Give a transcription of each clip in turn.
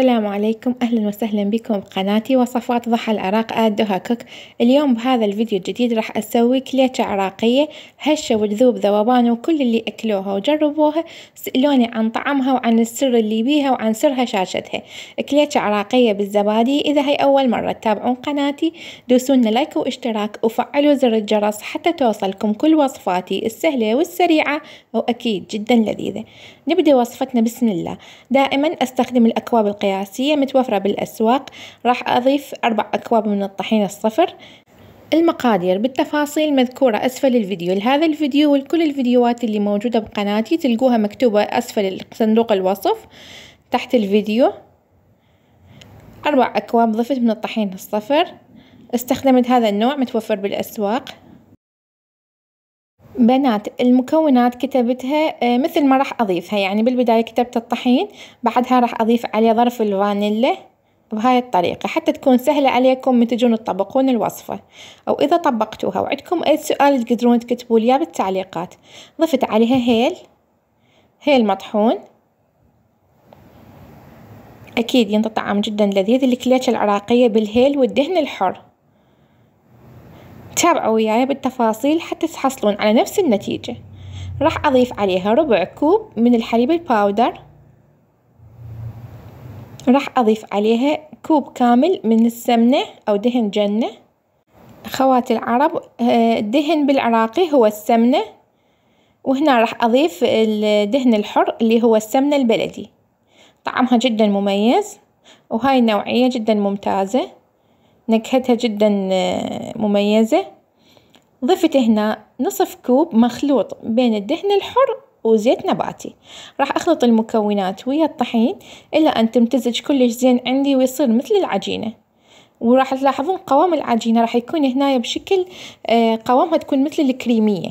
السلام عليكم أهلا وسهلا بكم بقناتي وصفات ضحى العراق آدوها كوك اليوم بهذا الفيديو الجديد راح أسوي كليتة عراقية هشة وجذوب ذوبان وكل اللي أكلوها وجربوها سألوني عن طعمها وعن السر اللي بيها وعن سر هشاشتها كليتة عراقية بالزبادي إذا هي أول مرة تتابعون قناتي دوسونا لايك واشتراك وفعلوا زر الجرس حتى توصلكم كل وصفاتي السهلة والسريعة وأكيد جدا لذيذة نبدأ وصفتنا بسم الله دائما أستخدم الأكواب القيادة قياسية متوفرة بالأسواق راح أضيف أربع أكواب من الطحين الصفر المقادير بالتفاصيل مذكورة أسفل الفيديو لهذا الفيديو ولكل الفيديوهات اللي موجودة بقناتي تلقوها مكتوبة أسفل صندوق الوصف تحت الفيديو أربع أكواب ضفت من الطحين الصفر استخدمت هذا النوع متوفر بالأسواق بنات المكونات كتبتها آه، مثل ما راح أضيفها يعني بالبداية كتبت الطحين بعدها راح أضيف عليه ظرف الفانيلا بهاي الطريقة حتى تكون سهلة عليكم من تجون تطبقون الوصفة أو إذا طبقتوها وعندكم أي سؤال تقدرون تكتبوا لي بالتعليقات ضفت عليها هيل هيل مطحون أكيد ينطي طعم جدا لذيذ الكليتش العراقية بالهيل والدهن الحر تابعوا وياي بالتفاصيل حتى تحصلون على نفس النتيجة راح أضيف عليها ربع كوب من الحليب الباودر راح أضيف عليها كوب كامل من السمنة أو دهن جنة خواتي العرب آه، الدهن بالعراقي هو السمنة وهنا راح أضيف الدهن الحر اللي هو السمنة البلدي طعمها جدا مميز وهاي النوعية جدا ممتازة نكهتها جدا آه، مميزة ضفت هنا نصف كوب مخلوط بين الدهن الحر وزيت نباتي راح أخلط المكونات ويا الطحين إلى أن تمتزج كلش زين عندي ويصير مثل العجينة وراح تلاحظون قوام العجينة راح يكون هنا بشكل آه، قوامها تكون مثل الكريمية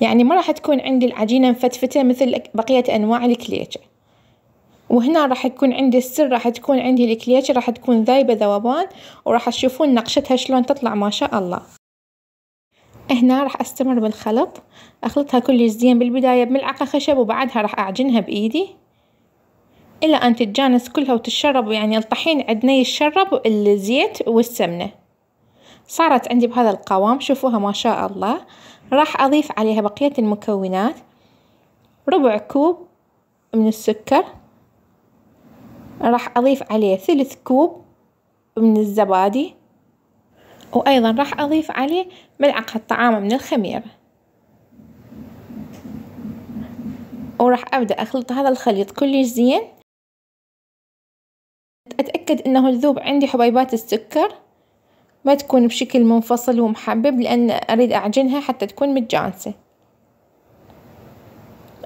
يعني ما راح تكون عندي العجينة مفتفتة مثل بقية أنواع الكليتشة وهنا راح يكون عندي السر راح تكون عندي الكليتش راح تكون ذايبة ذوبان وراح تشوفون نقشتها شلون تطلع ما شاء الله هنا راح استمر بالخلط اخلطها كلش زين بالبداية بملعقة خشب وبعدها راح اعجنها بايدي الى ان تتجانس كلها وتتشرب يعني الطحين عندنا يشرب الزيت والسمنة صارت عندي بهذا القوام شوفوها ما شاء الله راح اضيف عليها بقية المكونات ربع كوب من السكر راح أضيف عليه ثلث كوب من الزبادي وأيضا راح أضيف عليه ملعقة طعام من الخميرة وراح أبدأ أخلط هذا الخليط كلش زين أتأكد أنه الذوب عندي حبيبات السكر ما تكون بشكل منفصل ومحبب لأن أريد أعجنها حتى تكون متجانسة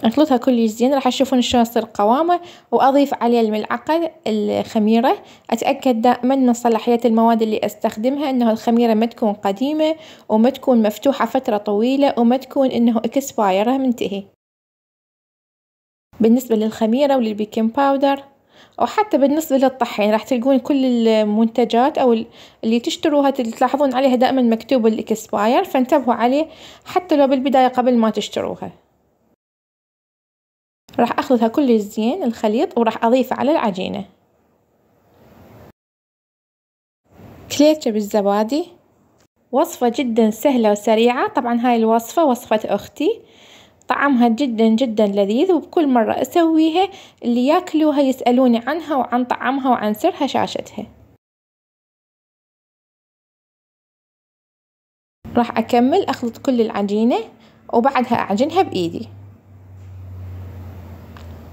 نخلطها كلش زين راح تشوفون شلون يصير قوامه واضيف عليه الملعقه الخميره اتاكد دائما من صلاحيه المواد اللي استخدمها انه الخميره ما تكون قديمه وما تكون مفتوحه فتره طويله وما تكون انه اكسباير منتهي بالنسبه للخميره وللبيكنج باودر وحتى بالنسبه للطحين راح تلقون كل المنتجات او اللي تشتروها تلاحظون عليها دائما مكتوب الاكسباير فانتبهوا عليه حتى لو بالبدايه قبل ما تشتروها راح أخلطها كلش زين الخليط وراح أضيفه على العجينة كليتشة بالزبادي وصفة جدا سهلة وسريعة طبعا هاي الوصفة وصفة أختي طعمها جدا جدا لذيذ وبكل مرة أسويها اللي ياكلوها يسألوني عنها وعن طعمها وعن سر هشاشتها راح أكمل أخلط كل العجينة وبعدها أعجنها بإيدي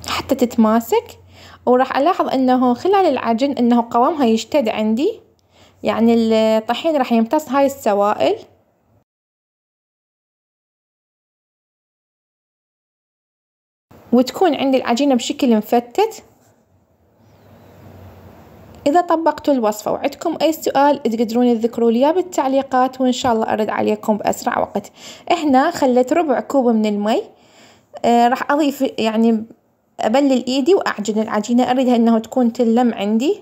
حتى تتماسك وراح ألاحظ أنه خلال العجن أنه قوامها يشتد عندي يعني الطحين راح يمتص هاي السوائل وتكون عندي العجينة بشكل مفتت إذا طبقتوا الوصفة وعندكم أي سؤال تقدرون تذكروا لي بالتعليقات وإن شاء الله أرد عليكم بأسرع وقت هنا خليت ربع كوب من المي آه راح أضيف يعني أبلل إيدي وأعجن العجينة أريدها أنه تكون تلم عندي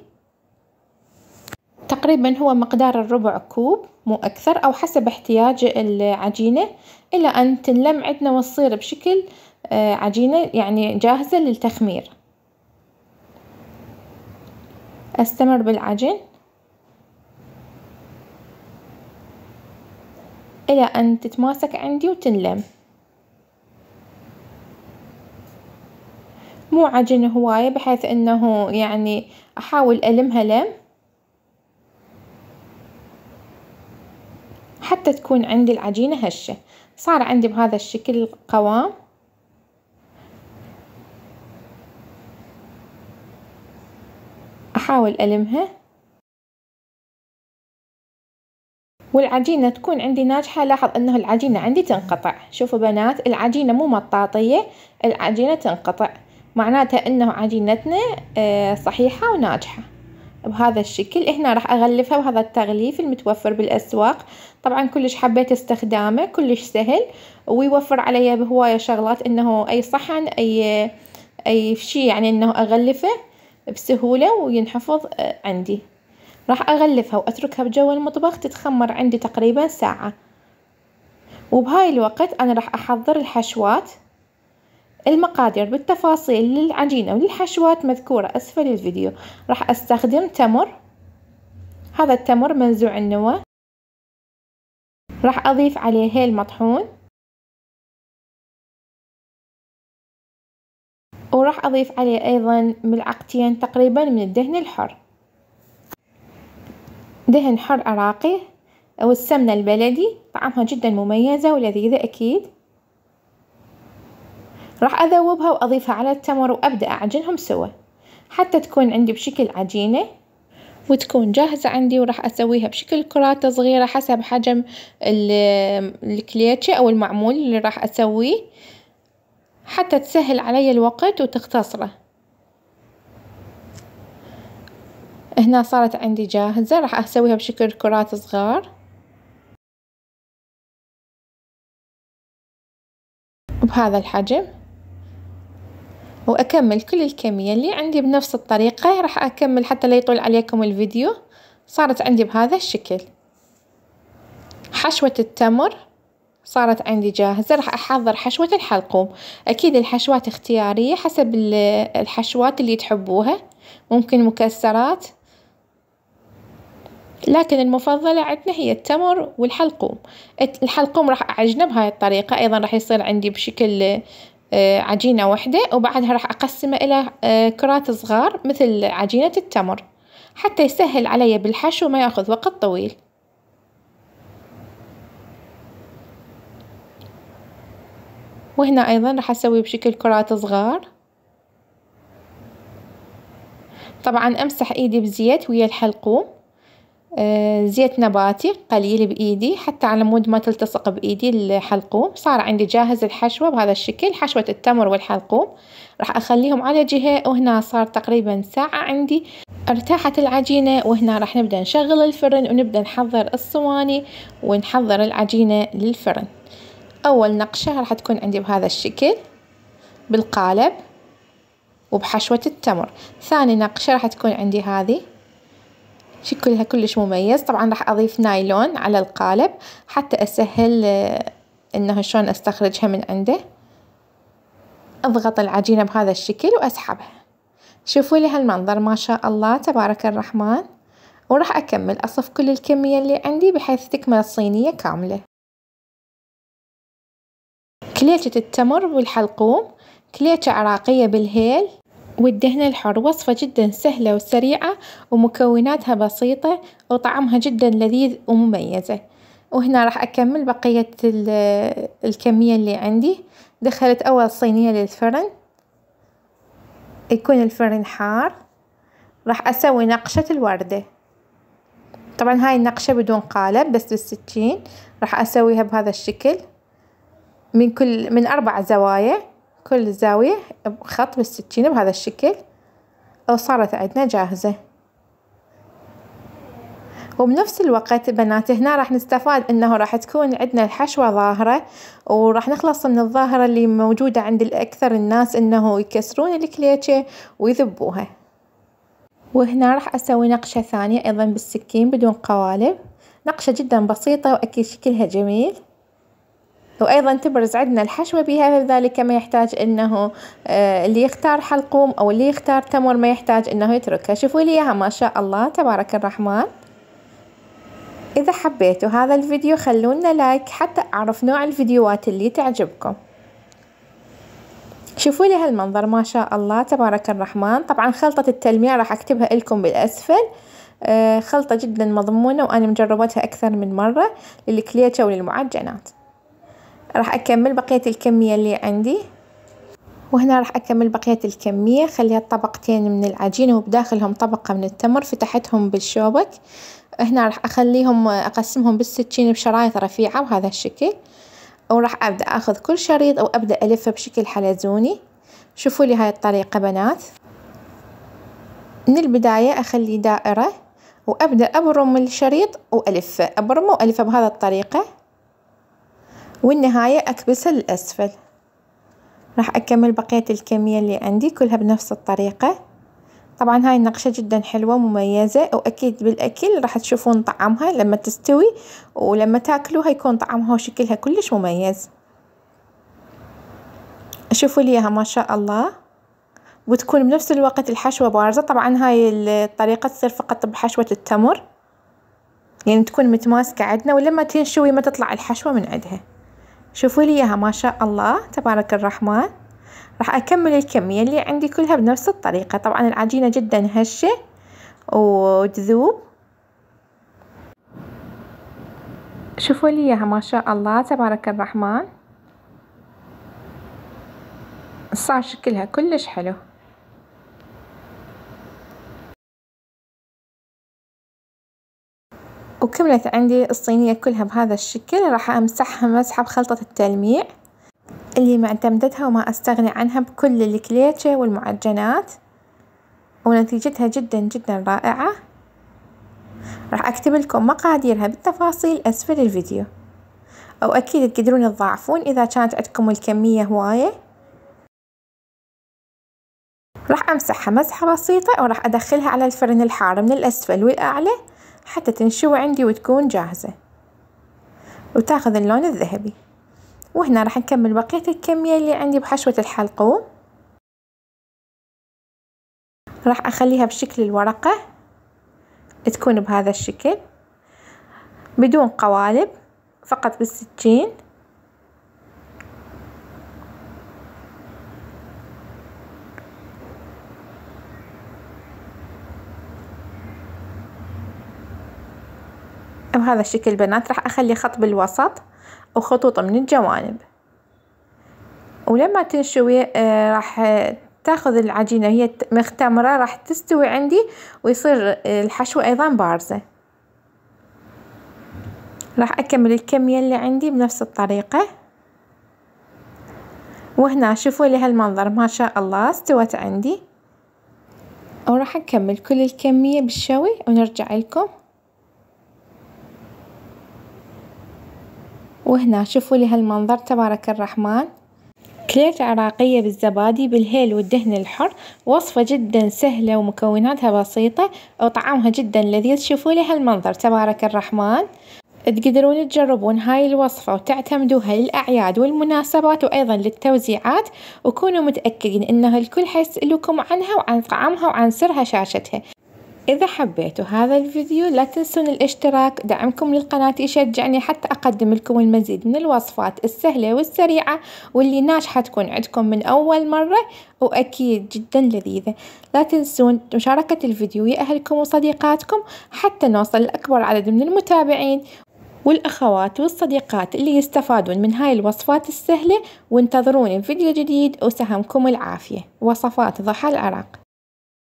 تقريبا هو مقدار الربع كوب مو أكثر أو حسب احتياج العجينة إلى أن تنلم عندنا وتصير بشكل آه، عجينة يعني جاهزة للتخمير أستمر بالعجن إلى أن تتماسك عندي وتنلم مو عجن هواية بحيث انه يعني احاول المها لم حتى تكون عندي العجينة هشة صار عندي بهذا الشكل القوام احاول المها والعجينة تكون عندي ناجحة لاحظ انه العجينة عندي تنقطع شوفوا بنات العجينة مو مطاطية العجينة تنقطع معناتها انه عجينتنا آه، صحيحة وناجحة بهذا الشكل هنا راح اغلفها بهذا التغليف المتوفر بالاسواق طبعا كلش حبيت استخدامه كلش سهل ويوفر علي بهواية شغلات انه اي صحن اي اي شيء يعني انه اغلفه بسهولة وينحفظ آه، عندي راح اغلفها واتركها بجو المطبخ تتخمر عندي تقريبا ساعة وبهاي الوقت انا راح احضر الحشوات المقادير بالتفاصيل للعجينة وللحشوات مذكورة أسفل الفيديو راح أستخدم تمر هذا التمر منزوع النوى راح أضيف عليه هيل مطحون وراح أضيف عليه أيضا ملعقتين تقريبا من الدهن الحر دهن حر عراقي أو السمنة البلدي طعمها جدا مميزة ولذيذة أكيد راح أذوبها وأضيفها على التمر وأبدأ أعجنهم سوا حتى تكون عندي بشكل عجينة وتكون جاهزة عندي وراح أسويها بشكل كرات صغيرة حسب حجم الكليتشة أو المعمول اللي راح أسويه حتى تسهل علي الوقت وتختصره هنا صارت عندي جاهزة راح أسويها بشكل كرات صغار بهذا الحجم واكمل كل الكمية اللي عندي بنفس الطريقة راح اكمل حتى لا يطول عليكم الفيديو صارت عندي بهذا الشكل حشوة التمر صارت عندي جاهزة راح أحضر حشوة الحلقوم أكيد الحشوات اختيارية حسب الحشوات اللي تحبوها ممكن مكسرات لكن المفضلة عندنا هي التمر والحلقوم الحلقوم راح أعجنه بهاي الطريقة أيضا راح يصير عندي بشكل آه، عجينة واحدة وبعدها راح أقسمه إلى آه، كرات صغار مثل عجينة التمر حتى يسهل علي بالحشو وما يأخذ وقت طويل وهنا أيضا راح أسوي بشكل كرات صغار طبعا أمسح إيدي بزيت ويا الحلقوم آه، زيت نباتي قليل بإيدي حتى على مود ما تلتصق بإيدي الحلقوم صار عندي جاهز الحشوة بهذا الشكل حشوة التمر والحلقوم راح أخليهم على جهة وهنا صار تقريبا ساعة عندي ارتاحت العجينة وهنا راح نبدأ نشغل الفرن ونبدأ نحضر الصواني ونحضر العجينة للفرن أول نقشة راح تكون عندي بهذا الشكل بالقالب وبحشوة التمر ثاني نقشة راح تكون عندي هذه شكلها كلش مميز طبعا راح اضيف نايلون على القالب حتى اسهل آه، انه شلون استخرجها من عنده اضغط العجينة بهذا الشكل واسحبها شوفوا لي هالمنظر ما شاء الله تبارك الرحمن وراح اكمل اصف كل الكمية اللي عندي بحيث تكمل الصينية كاملة كليتة التمر والحلقوم كليتة عراقية بالهيل والدهن الحر وصفة جدا سهلة وسريعة ومكوناتها بسيطة وطعمها جدا لذيذ ومميزة وهنا راح أكمل بقية الكمية اللي عندي دخلت أول صينية للفرن يكون الفرن حار راح أسوي نقشة الوردة طبعا هاي النقشة بدون قالب بس بالسكين راح أسويها بهذا الشكل من كل من أربع زوايا كل زاوية بخط بالسكينة بهذا الشكل وصارت عندنا جاهزة وبنفس الوقت بنات هنا راح نستفاد انه راح تكون عندنا الحشوة ظاهرة وراح نخلص من الظاهرة اللي موجودة عند الاكثر الناس انه يكسرون الكليتشة ويذبوها وهنا راح اسوي نقشة ثانية ايضا بالسكين بدون قوالب نقشة جدا بسيطة واكيد شكلها جميل وأيضا تبرز عندنا الحشوة بها فذلك ما يحتاج أنه آه، اللي يختار حلقوم أو اللي يختار تمر ما يحتاج أنه يتركها شوفوا لي إياها ما شاء الله تبارك الرحمن إذا حبيتوا هذا الفيديو خلونا لايك حتى أعرف نوع الفيديوهات اللي تعجبكم شوفوا لي هالمنظر ما شاء الله تبارك الرحمن طبعا خلطة التلميع راح أكتبها لكم بالأسفل آه، خلطة جدا مضمونة وأنا مجربتها أكثر من مرة للكليتشة وللمعجنات راح اكمل بقيه الكميه اللي عندي وهنا راح اكمل بقيه الكميه خليت طبقتين من العجينه وبداخلهم طبقه من التمر فتحتهم بالشوبك هنا راح اخليهم اقسمهم بالسكين بشرايط رفيعه بهذا الشكل وراح ابدا اخذ كل شريط وابدا الفه بشكل حلزوني شوفوا لي هاي الطريقه بنات من البدايه اخلي دائره وابدا ابرم الشريط والفه ابرمه والفه بهذا الطريقه والنهاية أكبسها للأسفل راح أكمل بقية الكمية اللي عندي كلها بنفس الطريقة طبعا هاي النقشة جدا حلوة مميزة وأكيد بالأكل راح تشوفون طعمها لما تستوي ولما تاكلوها يكون طعمها وشكلها كلش مميز شوفوا ليها ما شاء الله وتكون بنفس الوقت الحشوة بارزة طبعا هاي الطريقة تصير فقط بحشوة التمر يعني تكون متماسكة عندنا ولما تنشوي ما تطلع الحشوة من عندها شوفوا لي اياها ما شاء الله تبارك الرحمن راح اكمل الكمية اللي عندي كلها بنفس الطريقة طبعا العجينة جدا هشة وتذوب شوفوا لي اياها ما شاء الله تبارك الرحمن صار شكلها كلش حلو وكملت عندي الصينية كلها بهذا الشكل راح أمسحها مسحة بخلطة التلميع اللي معتمدتها وما أستغني عنها بكل الكليتشة والمعجنات ونتيجتها جدا جدا رائعة راح أكتب لكم مقاديرها بالتفاصيل أسفل الفيديو أو أكيد تقدرون تضاعفون إذا كانت عندكم الكمية هواية راح أمسحها مسحة بسيطة وراح أدخلها على الفرن الحار من الأسفل والأعلى حتى تنشوي عندي وتكون جاهزة وتاخذ اللون الذهبي وهنا راح نكمل بقية الكمية اللي عندي بحشوة الحلقوم راح أخليها بشكل الورقة تكون بهذا الشكل بدون قوالب فقط بالسكين هذا الشكل بنات راح أخلي خط بالوسط وخطوط من الجوانب ولما تنشوي آه، راح تاخذ العجينة هي مختمرة راح تستوي عندي ويصير آه، الحشو أيضا بارزة راح أكمل الكمية اللي عندي بنفس الطريقة وهنا شوفوا لي هالمنظر ما شاء الله استوت عندي وراح أكمل كل الكمية بالشوي ونرجع لكم وهنا شوفوا لي هالمنظر تبارك الرحمن كليت عراقية بالزبادي بالهيل والدهن الحر وصفة جدا سهلة ومكوناتها بسيطة وطعمها جدا لذيذ شوفوا لي هالمنظر تبارك الرحمن تقدرون تجربون هاي الوصفة وتعتمدوها للأعياد والمناسبات وأيضا للتوزيعات وكونوا متأكدين أنه الكل حيسألوكم عنها وعن طعمها وعن سرها شاشتها إذا حبيتوا هذا الفيديو لا تنسون الاشتراك دعمكم للقناة يشجعني حتى أقدم لكم المزيد من الوصفات السهلة والسريعة واللي ناجحة تكون عندكم من أول مرة وأكيد جدا لذيذة لا تنسون مشاركة الفيديو يا أهلكم وصديقاتكم حتى نوصل لأكبر عدد من المتابعين والأخوات والصديقات اللي يستفادون من هاي الوصفات السهلة وانتظروني فيديو جديد وسهمكم العافية وصفات ضحى العراق